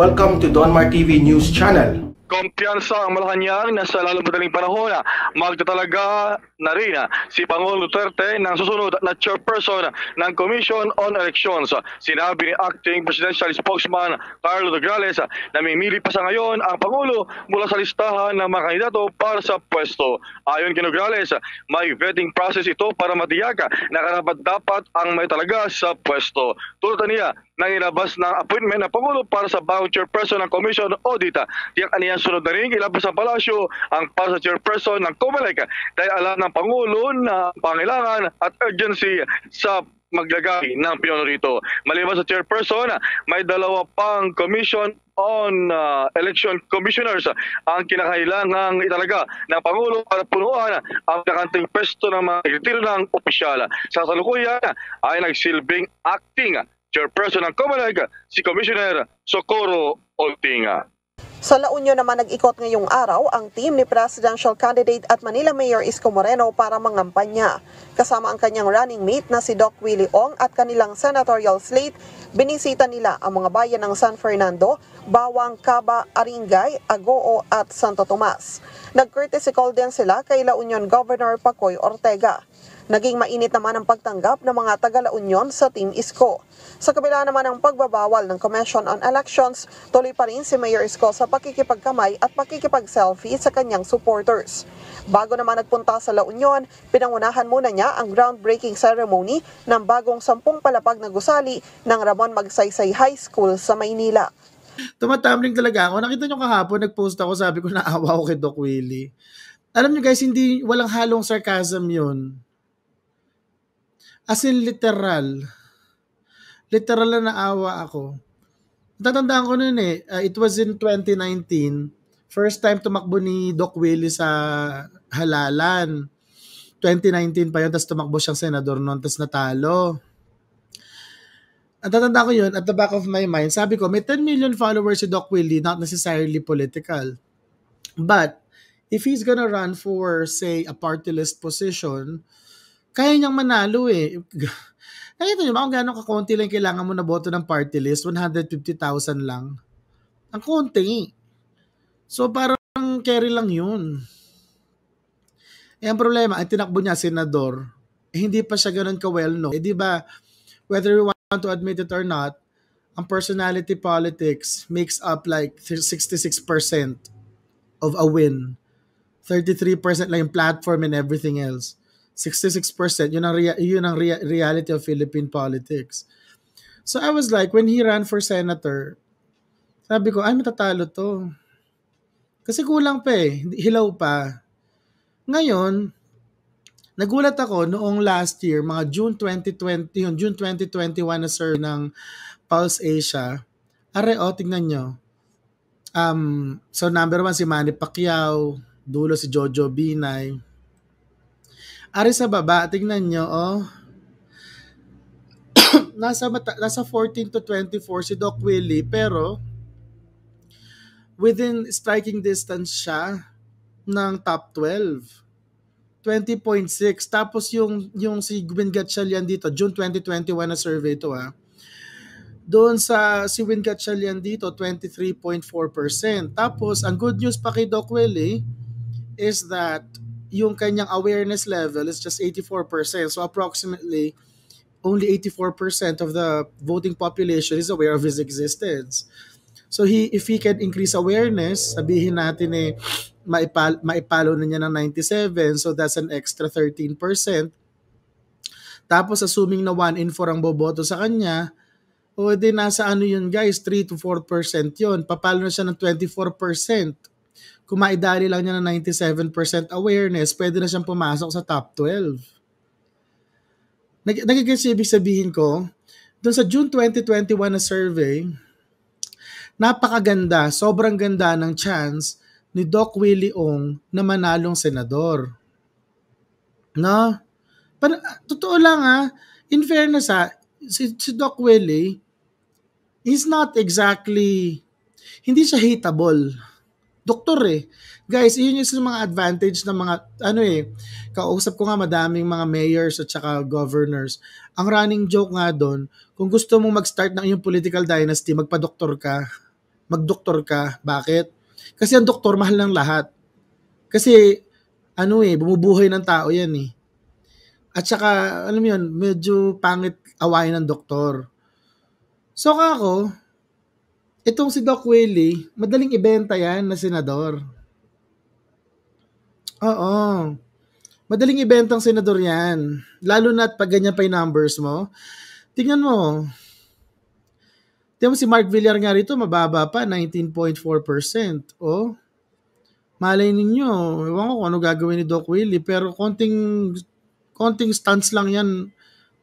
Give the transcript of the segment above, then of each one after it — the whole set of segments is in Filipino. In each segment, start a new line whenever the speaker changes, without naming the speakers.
Welcome to Donmar TV News Channel Kompiyansa ang Malacanang na sa lalong madaling panahon ah, magtatalaga na rin ah, si Pangulong Duterte ng susunod na chairperson ng Commission on Elections. Sinabi ni Acting Presidential Spokesman Carlo Dograles ah, na mimili pa sa ngayon ang Pangulo mula sa listahan ng mga kandidato para sa pwesto. Ayon kay Dograles, may vetting process ito para matiyak na karapat dapat ang may talaga sa pwesto. Tulad niya, na ilabas ng appointment ng Pangulo para sa bagong chairperson ng Commission on Audit. Tiyak aniyang sunod na rin ilabas sa palasyo ang para sa chairperson ng COMELEC dahil alam ng Pangulo na pangailangan at urgency sa maglagay ng piyono rito. Maliban sa chairperson, may dalawa pang commission on uh, election commissioners ang kinakailangan italaga ng Pangulo para punuan ang nakanting pesto ng mga sekretaryo ng opisyal. Sa salukuyan ay nagsilbing acting Chairperson ng Comelec, si Commissioner Socorro Oltinga. Sa La Union naman nag-ikot ngayong araw ang team ni Presidential Candidate at Manila Mayor Isko Moreno para mangampanya. Kasama ang kanyang running mate na si Doc Willie Ong at kanilang senatorial slate, binisita nila ang mga bayan ng San Fernando, Bawang, Caba, Aringay, Agoo at Santo Tomas. Nag-courtesy call din sila kay La Union Governor Pacoy Ortega. Naging mainit naman ang pagtanggap ng mga taga La Union sa Team Isko. Sa kabila naman ng pagbabawal ng Commission on Elections, tuloy pa rin si Mayor Isko sa pakikipagkamay at pakikipag-selfie sa kanyang supporters. Bago naman nagpunta sa La Union, pinangunahan muna niya ang groundbreaking ceremony ng bagong sampung palapag na gusali ng Ramon Magsaysay High School sa Maynila tumatumbling talaga ako. Nakita niyo kahapon, nag-post ako, sabi ko, naawa ako kay Doc Willie. Alam niyo guys, hindi, walang halong sarcasm yun. As in literal. Literal na naawa ako. Tatandaan ko noon eh, uh, it was in 2019, first time tumakbo ni Doc Willie sa halalan. 2019 pa yun, tapos tumakbo siyang senador noon, tapos natalo. Ang tatanda ko yun, at the back of my mind, sabi ko, may 10 million followers si Doc Willie, not necessarily political. But, if he's gonna run for, say, a party list position, kaya niyang manalo eh. Nakita niyo ba kung gano'ng kakonti lang kailangan mo na boto ng party list? 150,000 lang. Ang konti. So parang carry lang yun. Eh ang problema, ang tinakbo niya, senador, eh, hindi pa siya ganun ka-well known. Eh di ba, whether you want to admit it or not, ang personality politics makes up like 66% of a win. 33% lang yung platform and everything else. 66%. Yun ang, rea- yun ang rea- reality of Philippine politics. So I was like, when he ran for senator, sabi ko, ay, matatalo to. Kasi kulang pa eh. Hilaw pa. Ngayon, nagulat ako noong last year, mga June 2020, yun, June 2021 na sir ng Pulse Asia. Are, o, oh, tingnan nyo. Um, so number one si Manny Pacquiao, dulo si Jojo Binay, Ari sa baba, tingnan nyo, oh. nasa, mata, nasa 14 to 24 si Doc Willie, pero within striking distance siya ng top 12. 20.6. Tapos yung, yung si Gwyn Gatchalian dito, June 2021 na survey to ah. Doon sa si Win Gatchalian dito, 23.4%. Tapos, ang good news pa kay Doc Willie is that yung kanyang awareness level is just 84%. So approximately only 84% of the voting population is aware of his existence. So he if he can increase awareness, sabihin natin eh maipal, maipalo na niya ng 97, so that's an extra 13%. Tapos assuming na 1 in 4 ang boboto sa kanya, o oh, di nasa ano yun guys, 3 to 4% yun. Papalo na siya ng 24% kung maidali lang niya na 97% awareness, pwede na siyang pumasok sa top 12. Nag Nagigits ibig sabihin ko, doon sa June 2021 na survey, napakaganda, sobrang ganda ng chance ni Doc Willie Ong na manalong senador. No? Pero, totoo lang ha, ah. in fairness ha, ah, si, si Doc Willie, he's not exactly, hindi siya hateable doktor eh. Guys, iyon yung mga advantage ng mga, ano eh, kausap ko nga madaming mga mayors at saka governors. Ang running joke nga doon, kung gusto mong mag-start ng iyong political dynasty, magpa-doktor ka. Mag-doktor ka. Bakit? Kasi ang doktor, mahal ng lahat. Kasi, ano eh, bumubuhay ng tao yan eh. At saka, alam mo yun, medyo pangit awayin ng doktor. So ako, Itong si Doc Willie, madaling ibenta yan na senador. Oo. Madaling ibenta ang senador yan. Lalo na at pag ganyan pa yung numbers mo. Tingnan mo. Tingnan mo si Mark Villar nga rito, mababa pa, 19.4%. Oh. Malay ninyo, ewan ko kung ano gagawin ni Doc Willie, pero konting, konting stunts lang yan,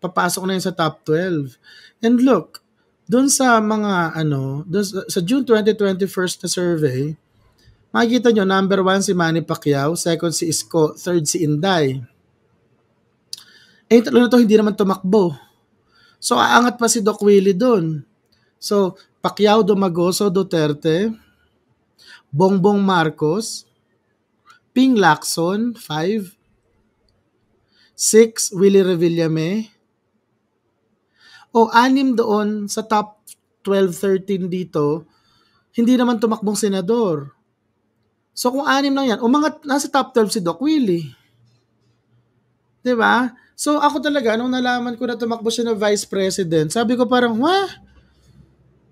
papasok na yan sa top 12. And look, doon sa mga ano, doon sa, sa June 2021 na survey, makikita nyo, number one si Manny Pacquiao, second si Isko, third si Inday. Eh, tatlo na to, hindi naman tumakbo. So, aangat pa si Doc Willie doon. So, Pacquiao, Domagoso, Duterte, Bongbong Marcos, Ping Lacson, 5, 6, Willie Revillame, o anim doon sa top 12, 13 dito, hindi naman tumakbong senador. So kung anim lang yan, o mga nasa top 12 si Doc Willie. ba? Diba? So ako talaga, nung nalaman ko na tumakbo siya na vice president, sabi ko parang, ha?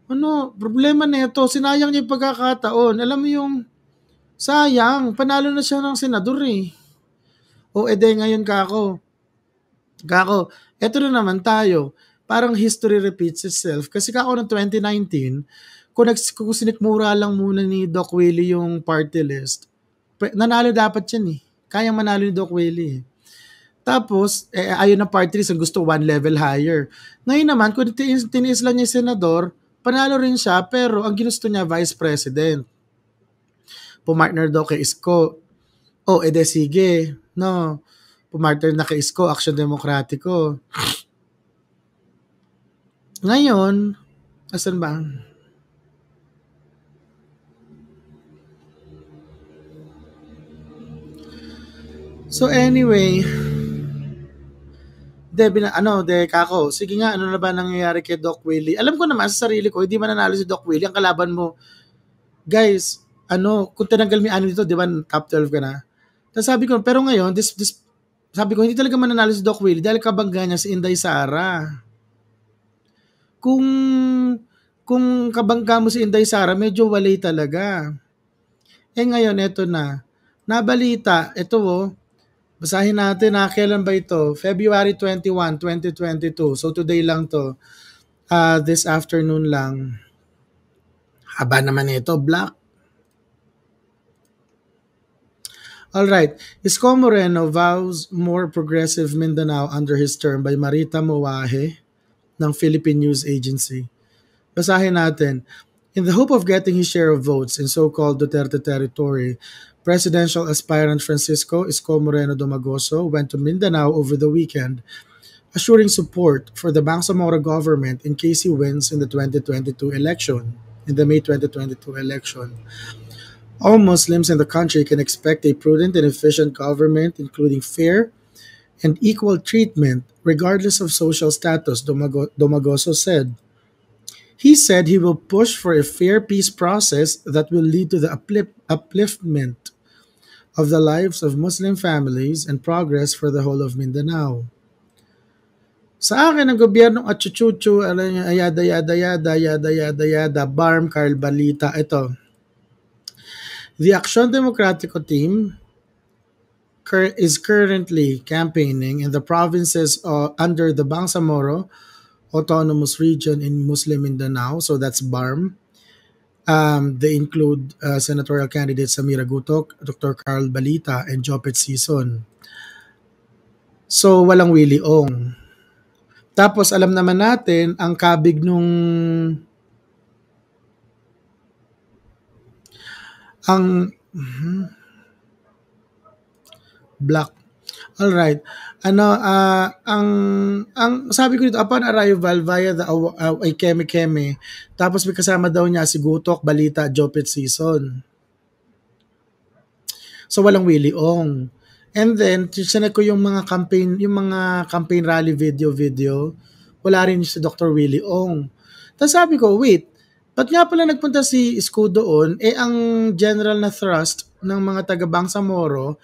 Ano, problema na ito. Sinayang niya yung pagkakataon. Alam mo yung, sayang, panalo na siya ng senador eh. O ede eh, ngayon kako. Kako, eto na naman tayo parang history repeats itself. Kasi kako ng 2019, kung, nags, kung sinikmura lang muna ni Doc Willie yung party list, nanalo dapat yan eh. Kaya manalo ni Doc Willie eh. Tapos, eh, eh ayon ng party list, ang gusto one level higher. Ngayon naman, kung tiniis, tiniis lang niya yung senador, panalo rin siya, pero ang ginusto niya, vice president. Pumartner daw kay Isko. Oh, ede eh, sige. No. Pumartner na kay Isko, Aksyon Demokratiko. Ngayon, asan ba? So anyway, de, bina, ano, de, kako, sige nga, ano na ba nangyayari kay Doc Willie? Alam ko naman sa sarili ko, hindi mananalo si Doc Willie, ang kalaban mo, guys, ano, kung tinanggal mi ano dito, di ba, top 12 ka na? Tapos sabi ko, pero ngayon, this, this, sabi ko, hindi talaga mananalo si Doc Willie dahil kabangga niya si Inday Sara kung kung kabangka mo si Inday Sara, medyo walay talaga. Eh ngayon, eto na. Nabalita, eto oh, basahin natin na ah, kailan ba ito? February 21, 2022. So today lang to. Uh, this afternoon lang. Haba naman ito, black. All right. Isko Moreno vows more progressive Mindanao under his term by Marita Mowahe. ng Philippine News Agency. Basahin natin. In the hope of getting his share of votes in so-called Duterte territory, presidential aspirant Francisco Isco Moreno Domagoso went to Mindanao over the weekend, assuring support for the Bangsamoro government in case he wins in the 2022 election, in the May 2022 election. All Muslims in the country can expect a prudent and efficient government, including fair, and equal treatment regardless of social status, Domago- Domagoso said. He said he will push for a fair peace process that will lead to the upliftment of the lives of Muslim families and progress for the whole of Mindanao. Sa akin, ang gobyernong atsutsutsu, ano yada, yada, yada, yada, yada, yada, Barm, Carl Balita, ito. The Action Democratico team cur- is currently campaigning in the provinces uh, under the Bangsamoro Autonomous Region in Muslim Mindanao, so that's BARM. Um, they include uh, senatorial candidates Samira Gutok, Dr. Carl Balita, and Jopet Sison. So, walang Ong. Tapos, alam naman natin, ang kabig nung ang mm-hmm. Black. All right. Ano uh, ang ang sabi ko dito upon arrival via the uh, ay Keme Tapos may kasama daw niya si Gutok, Balita, Jopet Season. So walang Willie Ong. And then sinend ko yung mga campaign yung mga campaign rally video video. Wala rin si Dr. Willie Ong. Tapos sabi ko, wait, Ba't nga pala nagpunta si Isko doon? Eh, ang general na thrust ng mga taga Bangsamoro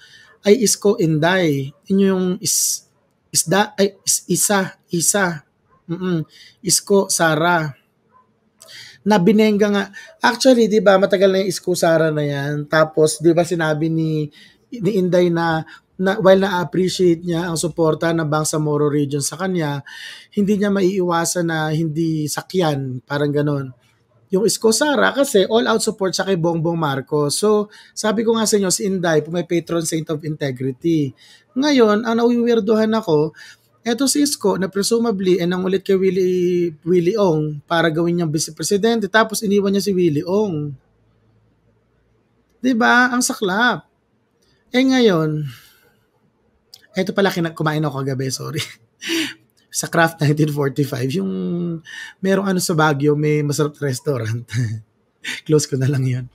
ay isko inday. Inyo yung is, isda, ay is, isa, isa. Mm-mm. Isko Sara. Na binengga nga. Actually, di ba, matagal na yung isko Sara na yan. Tapos, di ba, sinabi ni, ni Inday na na while na-appreciate niya ang suporta ng Bangsamoro region sa kanya, hindi niya maiiwasan na hindi sakyan, parang ganon yung Isko Sara kasi all out support sa kay Bongbong Marcos. So, sabi ko nga sa inyo, si Inday, may patron saint of integrity. Ngayon, ang nauwiwerdohan ako, eto si Isko na presumably eh, nangulit kay Willie, Willie Ong para gawin niyang vice presidente tapos iniwan niya si Willie Ong. 'Di ba? Ang saklap. Eh ngayon, eto pala kumain ako kagabi, sorry. sa Craft 1945, yung merong ano sa Baguio, may masarap restaurant. Close ko na lang yun.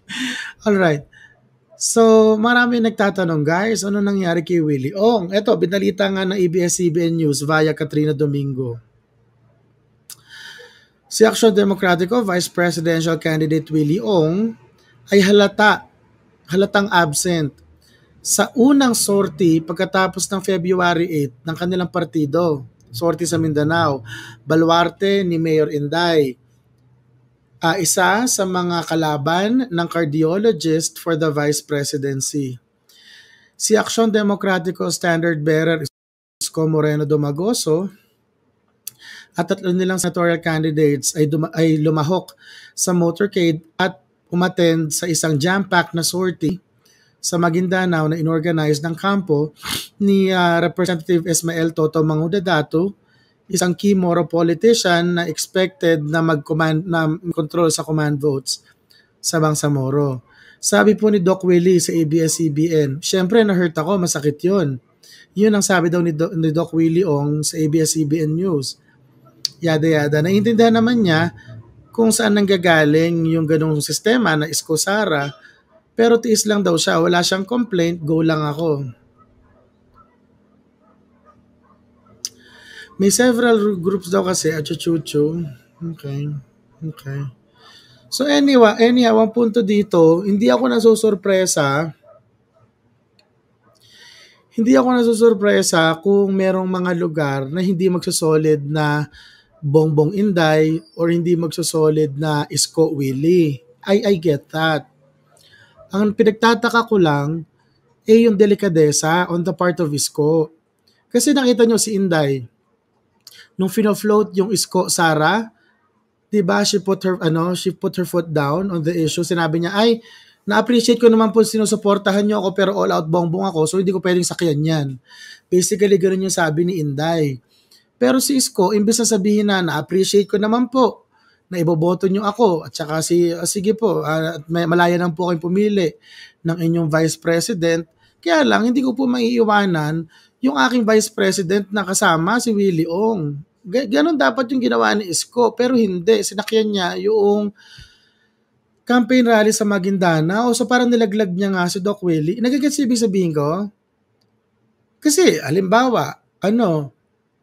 Alright. So, marami nagtatanong, guys, ano nangyari kay Willie? Ong? eto, binalita nga ng ABS-CBN News via Katrina Domingo. Si Action Democratico Vice Presidential Candidate Willie Ong ay halata, halatang absent sa unang sortie pagkatapos ng February 8 ng kanilang partido. Sorte sa Mindanao, baluarte ni Mayor Inday. Uh, isa sa mga kalaban ng cardiologist for the vice presidency. Si Aksyon Demokratiko Standard Bearer Isko Moreno Dumagoso at tatlo nilang senatorial candidates ay, duma- ay lumahok sa motorcade at umatend sa isang jam-packed na sortie sa Maguindanao na inorganize ng kampo ni uh, Representative Ismael Toto Mangudadato, isang key Moro politician na expected na mag-command na control sa command votes sa Bangsamoro. Sabi po ni Doc Willie sa ABS-CBN, syempre na-hurt ako, masakit yun. Yun ang sabi daw ni, Do- ni Doc Willie Ong sa ABS-CBN News. Yada yada. Naiintindihan naman niya kung saan nanggagaling yung ganong sistema na iskosara pero tiis lang daw siya, wala siyang complaint, go lang ako. May several groups daw kasi, achuchuchu. Okay, okay. So anyway, anyhow, ang punto dito, hindi ako nasusurpresa. Hindi ako nasusurpresa kung merong mga lugar na hindi magsasolid na Bongbong Inday or hindi magsasolid na Isko Willie. I, I get that. Ang pinagtataka ko lang ay eh yung delikadesa on the part of Isko. Kasi nakita nyo si Inday, nung fino-float yung Isko Sara, 'di ba? She put her ano, she put her foot down on the issue. Sinabi niya, "Ay, na-appreciate ko naman po sinusuportahan niyo ako pero all out bongbong ako, so hindi ko pwedeng sakyan 'yan." Basically, ganoon yung sabi ni Inday. Pero si Isko, imbes na sabihin na na-appreciate ko naman po, na iboboto nyo ako at saka si, ah, sige po, ah, at may, malaya lang po kayong pumili ng inyong vice president. Kaya lang, hindi ko po maiiwanan yung aking vice president na kasama, si Willie Ong. Ganon dapat yung ginawa ni Isko, pero hindi. Sinakyan niya yung campaign rally sa Maguindanao. sa parang nilaglag niya nga si Doc Willie. Nagagets ibig sabihin ko? Kasi, alimbawa, ano,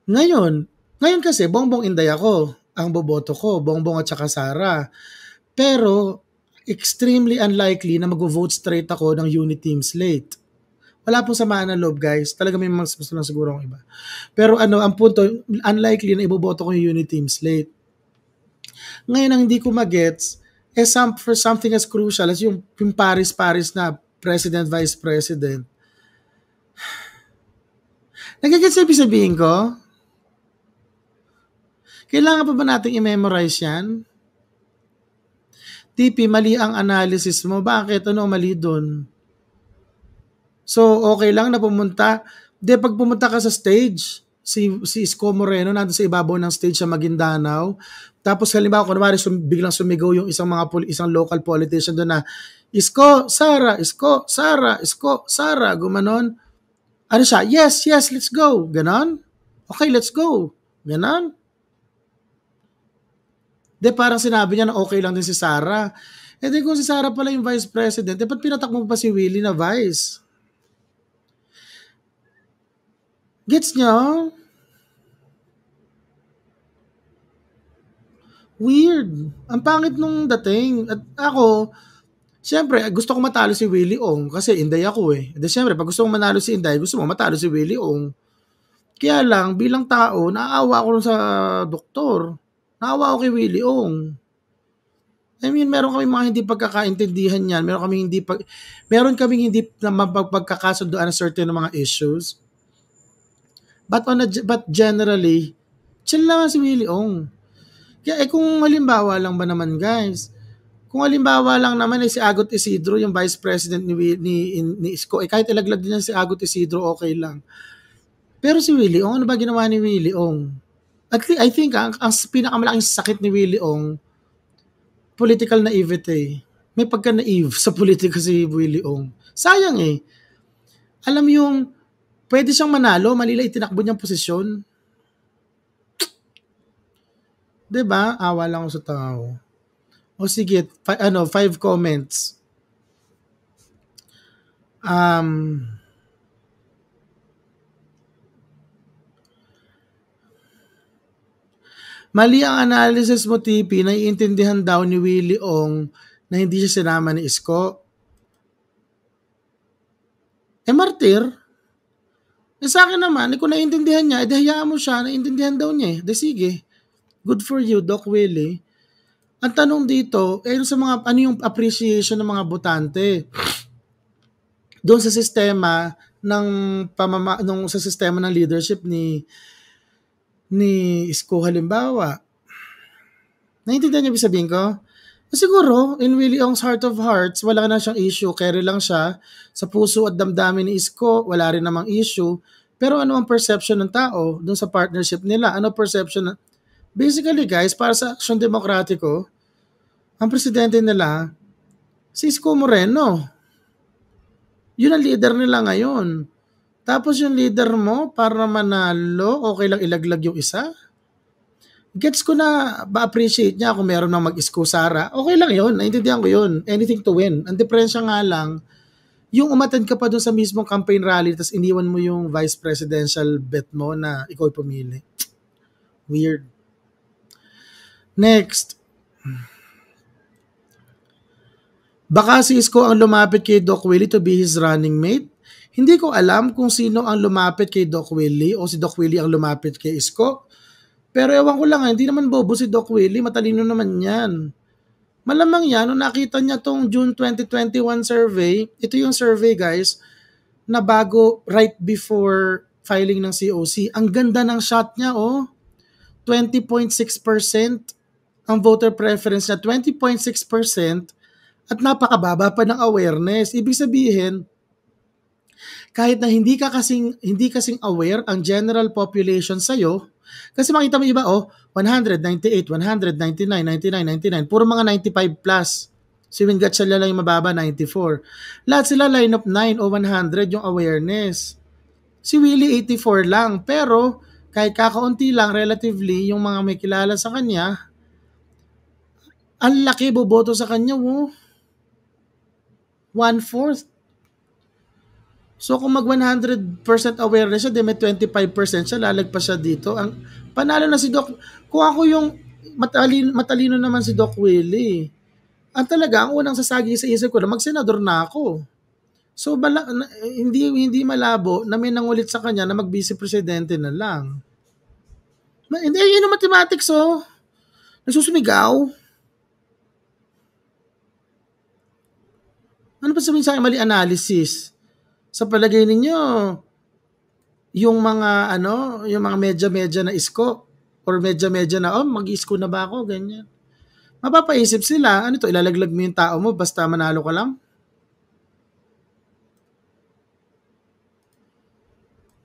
ngayon, ngayon kasi, bongbong inday ako ang boboto ko, Bongbong at saka Sara. Pero extremely unlikely na mag-vote straight ako ng unit team slate. Wala pong samaan ng loob, guys. Talaga may mga gusto lang siguro ang iba. Pero ano, ang punto, unlikely na iboboto ko yung unit team slate. Ngayon, ang hindi ko magets, eh some, for something as crucial as yung, yung Paris-Paris na president, vice president. Nagigits na sabihin ko? Kailangan pa ba nating i-memorize yan? TP, mali ang analysis mo. Bakit? Ano mali doon? So, okay lang na pumunta. De, pag pumunta ka sa stage, si, si Isko Moreno nandun sa ibabaw ng stage sa Maguindanao. Tapos halimbawa, kunwari, sum, biglang sumigaw yung isang mga isang local politician doon na, Isko, Sara, Isko, Sara, Isko, Sara, gumanon. Ano siya? Yes, yes, let's go. Ganon? Okay, let's go. Ganon? De parang sinabi niya na okay lang din si Sara. Eh di kung si Sara pala yung vice president, eh ba't pinatakbo pa si Willie na vice? Gets niyo? Weird. Ang pangit nung dating. At ako, siyempre, gusto ko matalo si Willie Ong kasi Inday ako eh. At siyempre, pag gusto kong manalo si Inday, gusto mo matalo si Willie Ong. Kaya lang, bilang tao, naaawa ako sa doktor. Naawa ako kay Willie Ong. I mean, meron kami mga hindi pagkakaintindihan niyan. Meron kami hindi pag meron kami hindi na mapagkakasunduan ng certain mga issues. But on a, but generally, chill naman si Willie Ong. Kaya eh, kung halimbawa lang ba naman guys, kung halimbawa lang naman eh, si Agot Isidro, yung vice president ni, ni, ni Isko, eh, kahit ilaglag din si Agot Isidro, okay lang. Pero si Willie Ong, ano ba ginawa ni Willie Ong? At I think ang, ang pinakamalaking sakit ni Willie Ong political naivete. May pagka-naive sa politiko si Willie Ong. Sayang eh. Alam yung pwede siyang manalo, malila itinakbo niyang posisyon. 'Di ba? Awa lang ako sa tao. O sige, fi- ano, five comments. Um, Mali ang analysis mo, TP, na iintindihan daw ni Willie Ong na hindi siya sinama ni Isko. Eh, martir. Eh, sa akin naman, eh, kung naiintindihan niya, eh, hayaan mo siya, naiintindihan daw niya eh. sige. Good for you, Doc Willie. Ang tanong dito, eh, sa mga, ano yung appreciation ng mga botante? Doon sa sistema ng pamama, nung sa sistema ng leadership ni ni Isko halimbawa. Naintindihan niyo ba sabihin ko? Siguro, in Willie Ong's heart of hearts, wala na siyang issue, carry lang siya. Sa puso at damdamin ni Isko, wala rin namang issue. Pero ano ang perception ng tao dun sa partnership nila? Ano perception? Basically guys, para sa aksyon demokratiko, ang presidente nila, si Isko Moreno. Yun ang leader nila ngayon. Tapos yung leader mo, para manalo, okay lang ilaglag yung isa? Gets ko na ba-appreciate niya kung meron nang mag-iskusara. Okay lang yon naintindihan ko yon Anything to win. Ang diferensya nga lang, yung umatend ka pa doon sa mismong campaign rally tapos iniwan mo yung vice presidential bet mo na ikaw pumili. Weird. Next. Baka si Isko ang lumapit kay Doc Willie to be his running mate. Hindi ko alam kung sino ang lumapit kay Doc Willie o si Doc Willie ang lumapit kay Isko. Pero ewan ko lang, ah, hindi naman bobo si Doc Willie, matalino naman yan. Malamang yan, nung nakita niya tong June 2021 survey, ito yung survey guys, na bago right before filing ng COC. Ang ganda ng shot niya, oh. 20.6% ang voter preference niya, 20.6% at napakababa pa ng awareness. Ibig sabihin, kahit na hindi ka kasing hindi kasing aware ang general population sa iyo kasi makita mo iba oh 198 199 99 99 puro mga 95 plus si Wingatchala lang yung mababa 94 lahat sila line up 9 o 100 yung awareness si Willie 84 lang pero kahit kakaunti lang relatively yung mga may kilala sa kanya ang laki boboto sa kanya oh. one fourth So kung mag 100% awareness siya, di may 25% siya, lalagpas siya dito. Ang panalo na si Doc. Kung ako yung matalino, matalino naman si Doc Willie, ang talaga, ang unang sasagi sa isip ko na magsenador na ako. So bala, hindi hindi malabo na may nangulit sa kanya na mag-vice presidente na lang. Hindi, yun ang mathematics oh. Nasusunigaw. Ano pa sabihin sa akin? Mali analysis sa palagay ninyo, yung mga ano, yung mga medyo-medyo na isko or medyo-medyo na, oh, mag-isko na ba ako? Ganyan. Mapapaisip sila, ano to, ilalaglag mo yung tao mo basta manalo ka lang?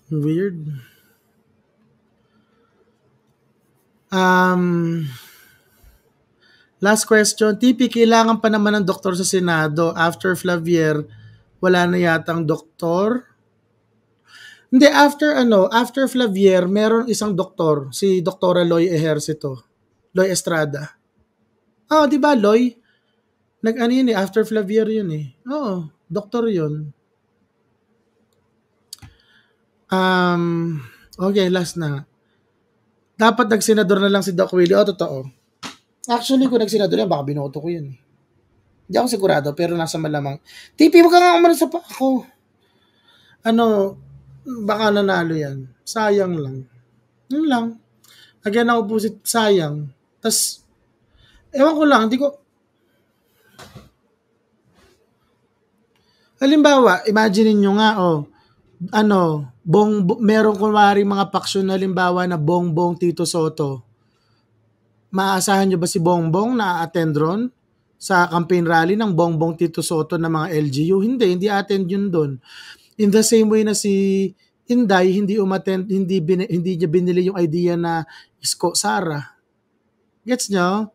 Weird. Um, last question. TP, kailangan pa naman ng doktor sa Senado after Flavier wala na yatang doktor. Hindi, after ano, after Flavier, meron isang doktor, si Doktora Loy Ejercito, Loy Estrada. Oh, di ba, Loy? Nag-ano yun eh, after Flavier yun eh. Oo, doktor yun. Um, okay, last na. Dapat nagsenador na lang si Doc Willie. Oh, totoo. Actually, kung nagsenador yan, baka binoto ko yun eh. Hindi ako sigurado, pero nasa malamang. TP, wag ka nga umalis sa pa ako. Ano, baka nanalo yan. Sayang lang. Yun lang. Again, ako opposite, sayang. Tapos, ewan ko lang, hindi ko, Halimbawa, imagine niyo nga, oh, ano, bong, meron kunwari mga paksyon na halimbawa na Bongbong Tito Soto. Maaasahan niyo ba si Bongbong na attend ron? sa campaign rally ng Bongbong Tito Soto ng mga LGU. Hindi, hindi attend yun doon. In the same way na si Inday hindi umattend, hindi bin, hindi niya binili yung idea na Isko Sara. Gets niyo?